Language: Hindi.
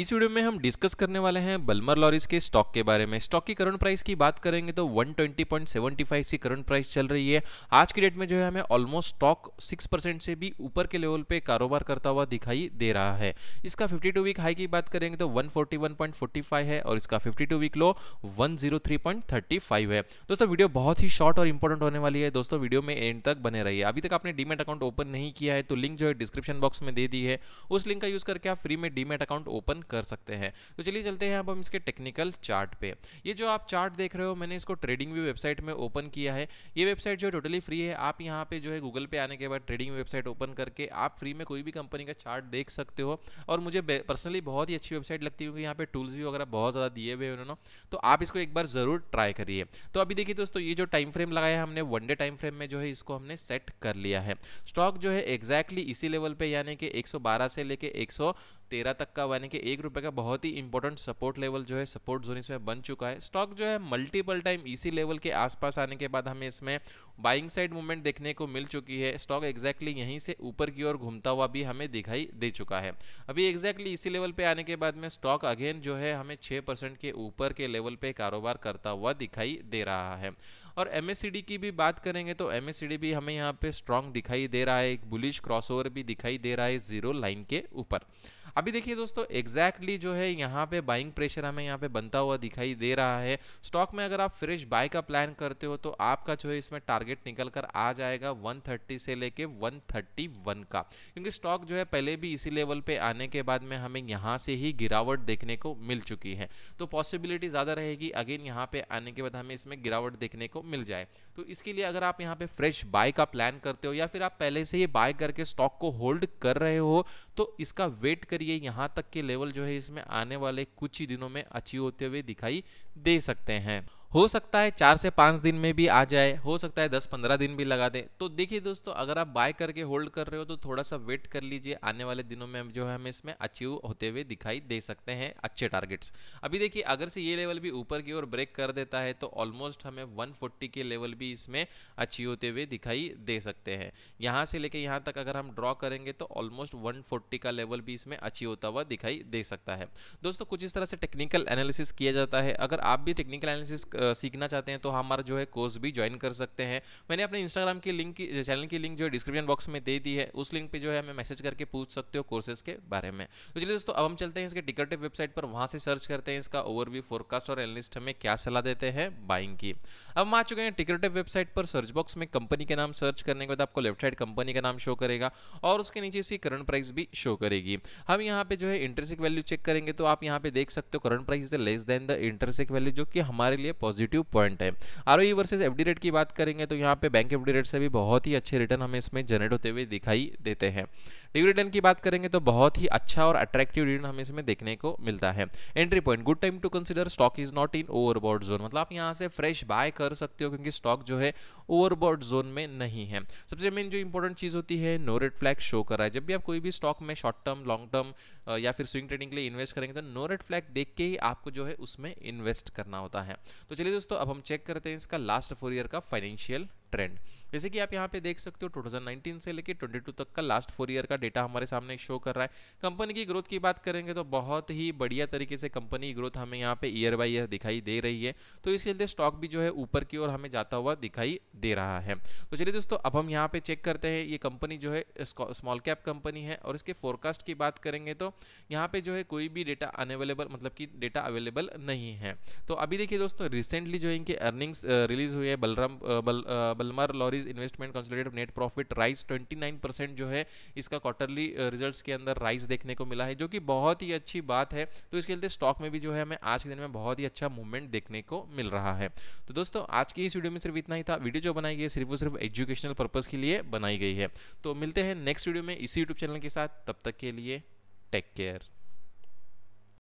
इस वीडियो में हम डिस्कस करने वाले हैं बलमर लॉरीज के स्टॉक के बारे में स्टॉक की करंट प्राइस की बात करेंगे तो 120.75 की करंट प्राइस चल रही है आज की डेट में जो है हमें ऑलमोस्ट स्टॉक 6 परसेंट से भी ऊपर के लेवल पे कारोबार करता हुआ दिखाई दे रहा है इसका 52 वीक हाई की बात करेंगे तो 141.45 है और इसका फिफ्टी वीक लो वन है दोस्तों वीडियो बहुत ही शॉर्ट और इंपॉर्टेंट होने वाली है दोस्तों वीडियो में एंड तक बने रही अभी तक आपने डीमेट अकाउंट ओपन नहीं किया है तो लिंक जो है डिस्क्रिप्शन बॉक्स में दे दी है उस लिंक का यूज करके आप फ्री में डीमेट अकाउंट ओपन कर सकते हैं तो चलिए चलते हैं अब हम इसके टेक्निकल चार्ट पे ये जो आप चार्ट देख रहे हो मैंने इसको ट्रेडिंग व्यू वेबसाइट में ओपन किया है ये वेबसाइट जो टोटली फ्री है आप यहाँ पे जो है गूगल पे आने के बाद ट्रेडिंग वेबसाइट ओपन करके आप फ्री में कोई भी कंपनी का चार्ट देख सकते हो और मुझे पर्सनली बहुत ही अच्छी वेबसाइट लगती है क्योंकि यहाँ पे टूल्स भी वगैरह बहुत ज़्यादा दिए हुए उन्होंने तो आप इसको एक बार ज़रूर ट्राई करिए तो अभी देखिए दोस्तों ये जो टाइम फ्रेम लगाया है हमने वन डे टाइम फ्रेम में जो है इसको हमने सेट कर लिया है स्टॉक जो है एग्जैक्टली exactly इसी लेवल पे यानी कि 112 से लेके तेरह तक का यानी कि एक रुपये का बहुत ही इंपॉर्टेंट सपोर्ट लेवल जो है सपोर्ट जोन इसमें बन चुका है स्टॉक जो है मल्टीपल टाइम इसी लेवल के आसपास आने के बाद हमें इसमें बाइंग साइड मूवमेंट देखने को मिल चुकी है स्टॉक एक्जैक्टली exactly यहीं से ऊपर की ओर घूमता हुआ भी हमें दिखाई दे चुका है अभी एक्जैक्टली exactly इसी लेवल पर आने के बाद में स्टॉक अगेन जो है हमें छः के ऊपर के लेवल पर कारोबार करता हुआ दिखाई दे रहा है और एम की भी बात करेंगे तो एम भी हमें यहाँ पे स्ट्रॉन्ग दिखाई दे रहा है एक बुलिश क्रॉसओवर भी दिखाई दे रहा है जीरो लाइन के ऊपर अभी देखिए दोस्तों एग्जैक्टली जो है यहाँ पे बाइंग प्रेशर हमें यहाँ पे बनता हुआ दिखाई दे रहा है स्टॉक में अगर आप फ्रेश बाय का प्लान करते हो तो आपका जो है इसमें टारगेट निकल कर आ जाएगा 130 से लेके 131 का क्योंकि स्टॉक जो है पहले भी इसी लेवल पे आने के बाद में हमें यहाँ से ही गिरावट देखने को मिल चुकी है तो पॉसिबिलिटी ज़्यादा रहेगी अगेन यहाँ पे आने के बाद हमें इसमें गिरावट देखने को मिल जाए तो इसके लिए अगर आप यहाँ पे फ्रेश बाय का प्लान करते हो या फिर आप पहले से ही बाय करके स्टॉक को होल्ड कर रहे हो तो इसका वेट करिए और ये यहाँ तक के लेवल जो है इसमें आने वाले कुछ ही दिनों में अचीव होते हुए दिखाई दे सकते हैं हो सकता है चार से पाँच दिन में भी आ जाए हो सकता है दस पंद्रह दिन भी लगा दे तो देखिए दोस्तों अगर आप बाय करके होल्ड कर रहे हो तो थोड़ा सा वेट कर लीजिए आने वाले दिनों में जो है हमें इसमें अचीव होते हुए दिखाई दे सकते हैं अच्छे टारगेट्स अभी देखिए अगर से ये लेवल भी ऊपर की ओर ब्रेक कर देता है तो ऑलमोस्ट हमें वन के लेवल भी इसमें अचीव होते हुए दिखाई दे सकते हैं यहाँ से लेके यहाँ तक अगर हम ड्रॉ करेंगे तो ऑलमोस्ट वन का लेवल भी इसमें अचीव होता हुआ दिखाई दे सकता है दोस्तों कुछ इस तरह से टेक्निकल एनालिसिस किया जाता है अगर आप भी टेक्निकल एनालिसिस सीखना चाहते हैं तो हमारा जो है कोर्स भी ज्वाइन कर सकते हैं मैंने अपने इंस्टाग्राम की लिंक की चैनल की लिंक जो है डिस्क्रिप्शन बॉक्स में दे दी है उस लिंक पर जो है हमें मैसेज करके पूछ सकते हो कोर्सेज के बारे में तो चलिए दोस्तों अब हम चलते हैं इसके टिकट वेबसाइट पर वहाँ से सर्च करते हैं इसका ओवरव्यू फोरकास्ट और एनलिस्ट हमें क्या सलाह देते हैं बाइंग की अब हम आ चुके हैं टिकट वेबसाइट पर सर्च बॉक्स में कंपनी के नाम सर्च करने के बाद आपको लेफ्ट साइड कंपनी का नाम शो करेगा और उसके नीचे इसकी करंट प्राइस भी शो करेगी हम यहाँ पे जो है इंटरसिक वैल्यू चेक करेंगे तो आप यहाँ पे देख सकते हो current price is less than the intrinsic value जो कि हमारे लिए पॉजिटिव पॉजिटिव पॉइंट है R O versus F rate की बात करेंगे तो यहाँ पे बैंक एफ रेट से भी बहुत ही अच्छे रिटर्न हमें इसमें जनरेट होते हुए दिखाई देते हैं डिविडेंड की बात करेंगे तो बहुत ही अच्छा और अट्रैक्टिव रिटर्न हमें इसमें देखने को मिलता है entry point good time to consider stock is not in overbought zone मतलब आप यहाँ से फ्रेश बाय कर सकते हो क्योंकि स्टॉक जो है ओवरबॉड जोन में नहीं है सबसे मेन जो इंपॉर्टेंट चीज़ होती है नो रेड फ्लैग शो कर रहा है जब भी आप कोई भी स्टॉक में शॉर्ट टर्म लॉन्ग टर्म या फिर स्विंग ट्रेडिंग के लिए इन्वेस्ट करेंगे तो नो रेड फ्लैग देख के ही आपको जो है उसमें इन्वेस्ट करना होता है तो चलिए दोस्तों अब हम चेक करते हैं इसका लास्ट फोर ईयर का फाइनेंशियल ट्रेंड जैसे कि आप यहाँ पे देख सकते हो 2019 से लेकर 22 तक का लास्ट फोर ईयर का डेटा हमारे सामने शो कर रहा है कंपनी की ग्रोथ की बात करेंगे तो बहुत ही बढ़िया तरीके से कंपनी की ग्रोथ हमें यहाँ पे ईयर बाई ईयर दिखाई दे रही है तो इसके चलते स्टॉक भी जो है ऊपर की ओर हमें जाता हुआ दिखाई दे रहा है तो चलिए दोस्तों अब हम यहाँ पे चेक करते हैं ये कंपनी जो है स्मॉल कैप कंपनी है और इसके फोरकास्ट की बात करेंगे तो यहाँ पे जो है कोई भी डेटा अनवेलेबल मतलब कि डेटा अवेलेबल नहीं है तो अभी देखिए दोस्तों रिसेंटली जो है इनकी अर्निंग्स रिलीज हुई है बलराम बल, Balmer Lawrie securities investment consolidate net profit rise twenty जो है इसका क्वार्टरली रिजल्ट uh, के अंदर राइज देखने को मिला है जो कि बहुत ही अच्छी बात है तो इसके चलते स्टॉक में भी जो है हमें आज के दिन में बहुत ही अच्छा मूवमेंट देखने को मिल रहा है तो दोस्तों आज की इस वीडियो में सिर्फ इतना ही था वीडियो जो बनाई गई है सिर्फ और सिर्फ एजुकेशनल पर्पज़ के लिए बनाई गई है तो मिलते हैं नेक्स्ट वीडियो में इसी यूट्यूब चैनल के साथ तब तक के लिए टेक केयर